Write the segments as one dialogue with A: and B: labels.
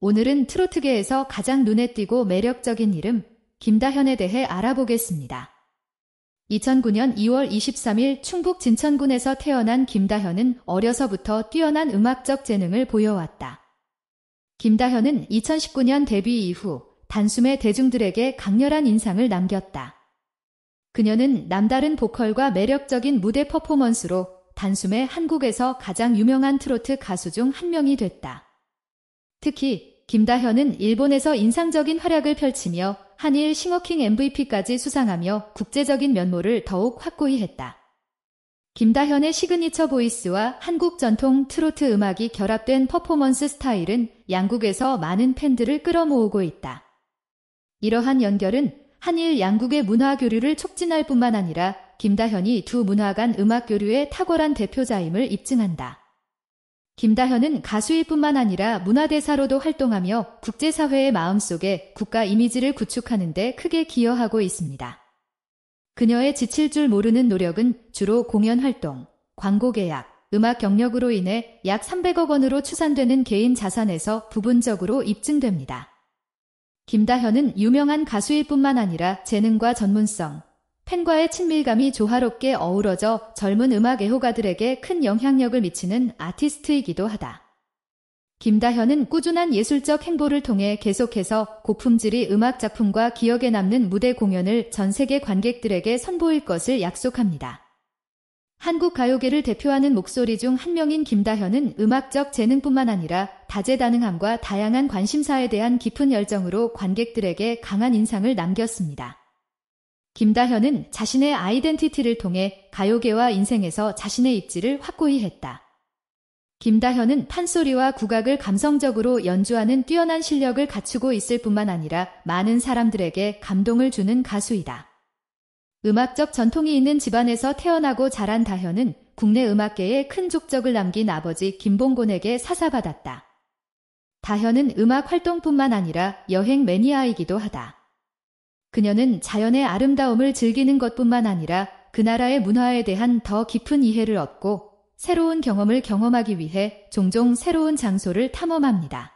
A: 오늘은 트로트계에서 가장 눈에 띄고 매력적인 이름 김다현에 대해 알아보겠습니다. 2009년 2월 23일 충북 진천군에서 태어난 김다현은 어려서부터 뛰어난 음악적 재능을 보여왔다. 김다현은 2019년 데뷔 이후 단숨에 대중들에게 강렬한 인상을 남겼다. 그녀는 남다른 보컬과 매력적인 무대 퍼포먼스로 단숨에 한국에서 가장 유명한 트로트 가수 중 한 명이 됐다. 특히 김다현은 일본에서 인상적인 활약을 펼치며 한일 싱어킹 MVP까지 수상하며 국제적인 면모를 더욱 확고히 했다. 김다현의 시그니처 보이스와 한국 전통 트로트 음악이 결합된 퍼포먼스 스타일은 양국에서 많은 팬들을 끌어모으고 있다. 이러한 연결은 한일 양국의 문화 교류를 촉진할 뿐만 아니라 김다현이 두 문화 간 음악 교류의 탁월한 대표자임을 입증한다. 김다현은 가수일 뿐만 아니라 문화대사로도 활동하며 국제사회의 마음속에 국가 이미지를 구축하는 데 크게 기여하고 있습니다. 그녀의 지칠 줄 모르는 노력은 주로 공연 활동, 광고 계약, 음악 경력으로 인해 약 300억 원으로 추산되는 개인 자산에서 부분적으로 입증됩니다. 김다현은 유명한 가수일 뿐만 아니라 재능과 전문성, 팬과의 친밀감이 조화롭게 어우러져 젊은 음악 애호가들에게 큰 영향력을 미치는 아티스트이기도 하다. 김다현은 꾸준한 예술적 행보를 통해 계속해서 고품질의 음악 작품과 기억에 남는 무대 공연을 전 세계 관객들에게 선보일 것을 약속합니다. 한국 가요계를 대표하는 목소리 중 한 명인 김다현은 음악적 재능뿐만 아니라 다재다능함과 다양한 관심사에 대한 깊은 열정으로 관객들에게 강한 인상을 남겼습니다. 김다현은 자신의 아이덴티티를 통해 가요계와 인생에서 자신의 입지를 확고히 했다. 김다현은 판소리와 국악을 감성적으로 연주하는 뛰어난 실력을 갖추고 있을 뿐만 아니라 많은 사람들에게 감동을 주는 가수이다. 음악적 전통이 있는 집안에서 태어나고 자란 다현은 국내 음악계에 큰 족적을 남긴 아버지 김봉곤에게 사사받았다. 다현은 음악 활동뿐만 아니라 여행 매니아이기도 하다. 그녀는 자연의 아름다움을 즐기는 것뿐만 아니라 그 나라의 문화에 대한 더 깊은 이해를 얻고 새로운 경험을 경험하기 위해 종종 새로운 장소를 탐험합니다.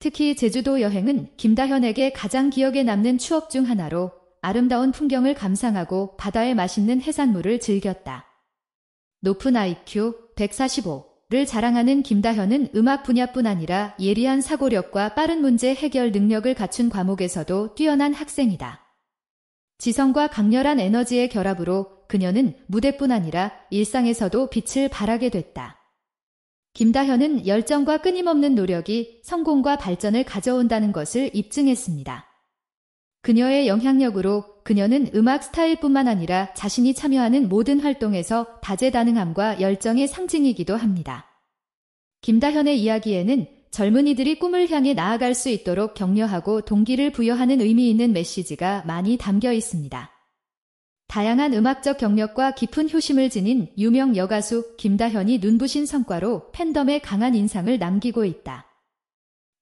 A: 특히 제주도 여행은 김다현에게 가장 기억에 남는 추억 중 하나로 아름다운 풍경을 감상하고 바다의 맛있는 해산물을 즐겼다. 높은 IQ 145를 자랑하는 김다현은 음악 분야뿐 아니라 예리한 사고력과 빠른 문제 해결 능력을 갖춘 과목에서도 뛰어난 학생이다. 지성과 강렬한 에너지의 결합으로 그녀는 무대뿐 아니라 일상에서도 빛을 발하게 됐다. 김다현은 열정과 끊임없는 노력이 성공과 발전을 가져온다는 것을 입증했습니다. 그녀의 영향력으로 그녀는 음악 스타일뿐만 아니라 자신이 참여하는 모든 활동에서 다재다능함과 열정의 상징이기도 합니다. 김다현의 이야기에는 젊은이들이 꿈을 향해 나아갈 수 있도록 격려하고 동기를 부여하는 의미 있는 메시지가 많이 담겨 있습니다. 다양한 음악적 경력과 깊은 효심을 지닌 유명 여가수 김다현이 눈부신 성과로 팬덤에 강한 인상을 남기고 있다.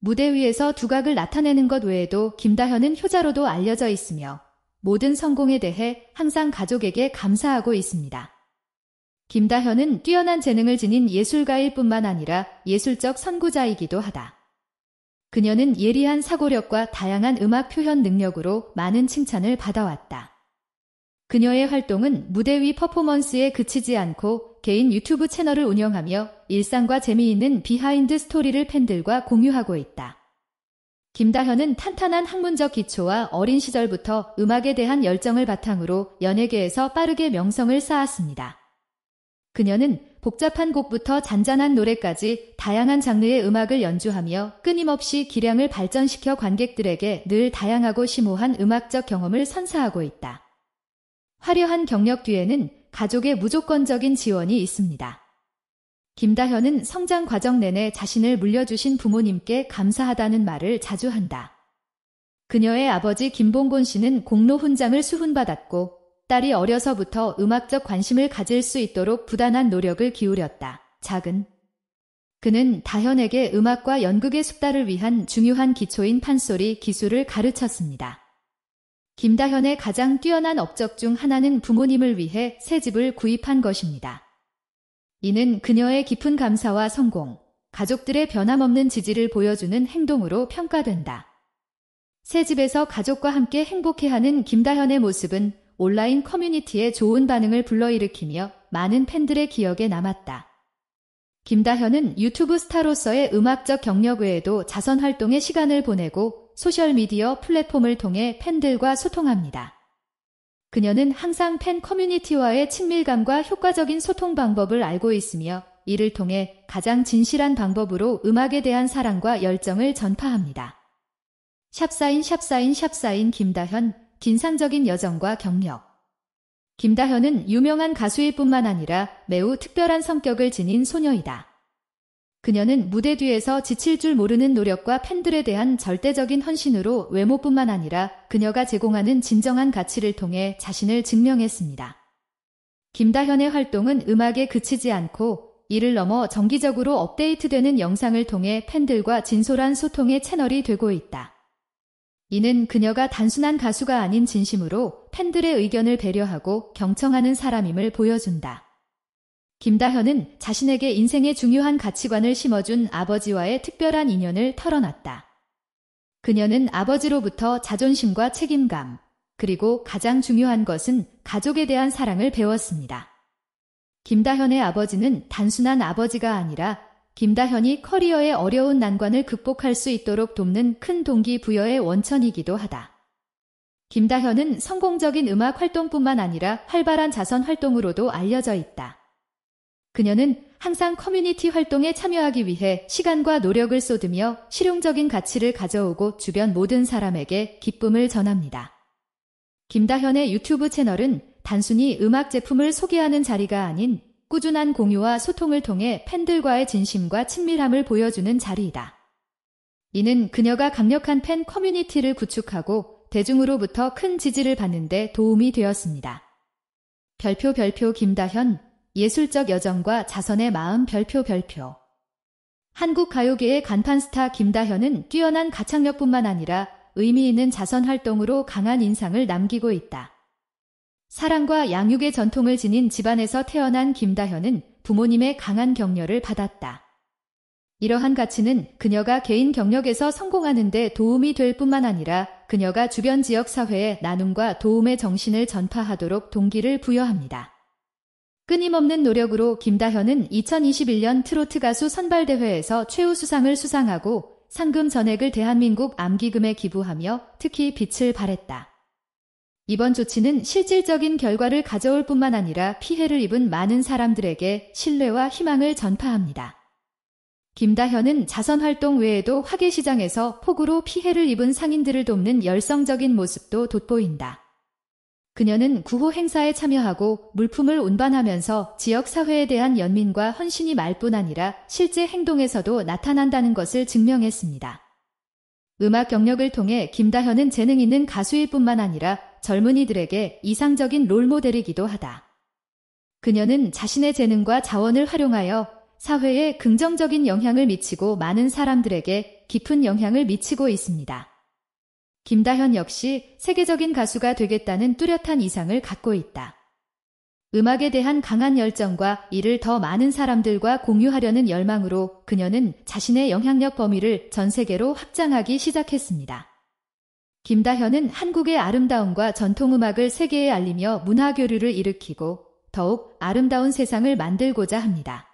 A: 무대 위에서 두각을 나타내는 것 외에도 김다현은 효자로도 알려져 있으며 모든 성공에 대해 항상 가족에게 감사하고 있습니다. 김다현은 뛰어난 재능을 지닌 예술가일 뿐만 아니라 예술적 선구자이기도 하다. 그녀는 예리한 사고력과 다양한 음악 표현 능력으로 많은 칭찬을 받아왔다. 그녀의 활동은 무대 위 퍼포먼스에 그치지 않고 개인 유튜브 채널을 운영하며 일상과 재미있는 비하인드 스토리를 팬들과 공유하고 있다. 김다현은 탄탄한 학문적 기초와 어린 시절부터 음악에 대한 열정을 바탕으로 연예계에서 빠르게 명성을 쌓았습니다. 그녀는 복잡한 곡부터 잔잔한 노래까지 다양한 장르의 음악을 연주하며 끊임없이 기량을 발전시켜 관객들에게 늘 다양하고 심오한 음악적 경험을 선사하고 있다. 화려한 경력 뒤에는 가족의 무조건적인 지원이 있습니다. 김다현은 성장 과정 내내 자신을 물려주신 부모님께 감사하다는 말을 자주 한다. 그녀의 아버지 김봉곤 씨는 공로 훈장을 수훈받았고 딸이 어려서부터 음악적 관심을 가질 수 있도록 부단한 노력을 기울였다. 작은 그는 다현에게 음악과 연극의 숙달을 위한 중요한 기초인 판소리 기술을 가르쳤습니다. 김다현의 가장 뛰어난 업적 중 하나는 부모님을 위해 새 집을 구입한 것입니다. 이는 그녀의 깊은 감사와 성공, 가족들의 변함없는 지지를 보여주는 행동으로 평가된다. 새 집에서 가족과 함께 행복해하는 김다현의 모습은 온라인 커뮤니티에 좋은 반응을 불러일으키며 많은 팬들의 기억에 남았다. 김다현은 유튜브 스타로서의 음악적 경력 외에도 자선 활동에 시간을 보내고 소셜미디어 플랫폼을 통해 팬들과 소통합니다. 그녀는 항상 팬 커뮤니티와의 친밀감과 효과적인 소통 방법을 알고 있으며 이를 통해 가장 진실한 방법으로 음악에 대한 사랑과 열정을 전파합니다. 샵사인 샵사인 샵사인 김다현 긴상적인 여정과 경력 김다현은 유명한 가수일 뿐만 아니라 매우 특별한 성격을 지닌 소녀이다. 그녀는 무대 뒤에서 지칠 줄 모르는 노력과 팬들에 대한 절대적인 헌신으로 외모뿐만 아니라 그녀가 제공하는 진정한 가치를 통해 자신을 증명했습니다. 김다현의 활동은 음악에 그치지 않고 이를 넘어 정기적으로 업데이트되는 영상을 통해 팬들과 진솔한 소통의 채널이 되고 있다. 이는 그녀가 단순한 가수가 아닌 진심으로 팬들의 의견을 배려하고 경청하는 사람임을 보여준다. 김다현은 자신에게 인생의 중요한 가치관을 심어준 아버지와의 특별한 인연을 털어놨다. 그녀는 아버지로부터 자존심과 책임감, 그리고 가장 중요한 것은 가족에 대한 사랑을 배웠습니다. 김다현의 아버지는 단순한 아버지가 아니라 김다현이 커리어의 어려운 난관을 극복할 수 있도록 돕는 큰 동기부여의 원천이기도 하다. 김다현은 성공적인 음악 활동뿐만 아니라 활발한 자선 활동으로도 알려져 있다. 그녀는 항상 커뮤니티 활동에 참여하기 위해 시간과 노력을 쏟으며 실용적인 가치를 가져오고 주변 모든 사람에게 기쁨을 전합니다. 김다현의 유튜브 채널은 단순히 음악 제품을 소개하는 자리가 아닌 꾸준한 공유와 소통을 통해 팬들과의 진심과 친밀함을 보여주는 자리이다. 이는 그녀가 강력한 팬 커뮤니티를 구축하고 대중으로부터 큰 지지를 받는 데 도움이 되었습니다. 별표 별표 김다현 예술적 여정과 자선의 마음 별표 별표. 한국 가요계의 간판 스타 김다현은 뛰어난 가창력뿐만 아니라 의미 있는 자선 활동으로 강한 인상을 남기고 있다. 사랑과 양육의 전통을 지닌 집안에서 태어난 김다현은 부모님의 강한 격려를 받았다. 이러한 가치는 그녀가 개인 경력에서 성공하는 데 도움이 될 뿐만 아니라 그녀가 주변 지역 사회에 나눔과 도움의 정신을 전파하도록 동기를 부여합니다. 끊임없는 노력으로 김다현은 2021년 트로트 가수 선발대회에서 최우수상을 수상하고 상금 전액을 대한민국 암기금에 기부하며 특히 빛을 발했다. 이번 조치는 실질적인 결과를 가져올 뿐만 아니라 피해를 입은 많은 사람들에게 신뢰와 희망을 전파합니다. 김다현은 자선 활동 외에도 화계시장에서 폭우로 피해를 입은 상인들을 돕는 열성적인 모습도 돋보인다. 그녀는 구호 행사에 참여하고 물품을 운반하면서 지역 사회에 대한 연민과 헌신이 말뿐 아니라 실제 행동에서도 나타난다는 것을 증명했습니다. 음악 경력을 통해 김다현은 재능 있는 가수일 뿐만 아니라 젊은이들에게 이상적인 롤모델이기도 하다. 그녀는 자신의 재능과 자원을 활용하여 사회에 긍정적인 영향을 미치고 많은 사람들에게 깊은 영향을 미치고 있습니다. 김다현 역시 세계적인 가수가 되겠다는 뚜렷한 이상을 갖고 있다. 음악에 대한 강한 열정과 이를 더 많은 사람들과 공유하려는 열망으로 그녀는 자신의 영향력 범위를 전 세계로 확장하기 시작했습니다. 김다현은 한국의 아름다움과 전통음악을 세계에 알리며 문화교류를 일으키고 더욱 아름다운 세상을 만들고자 합니다.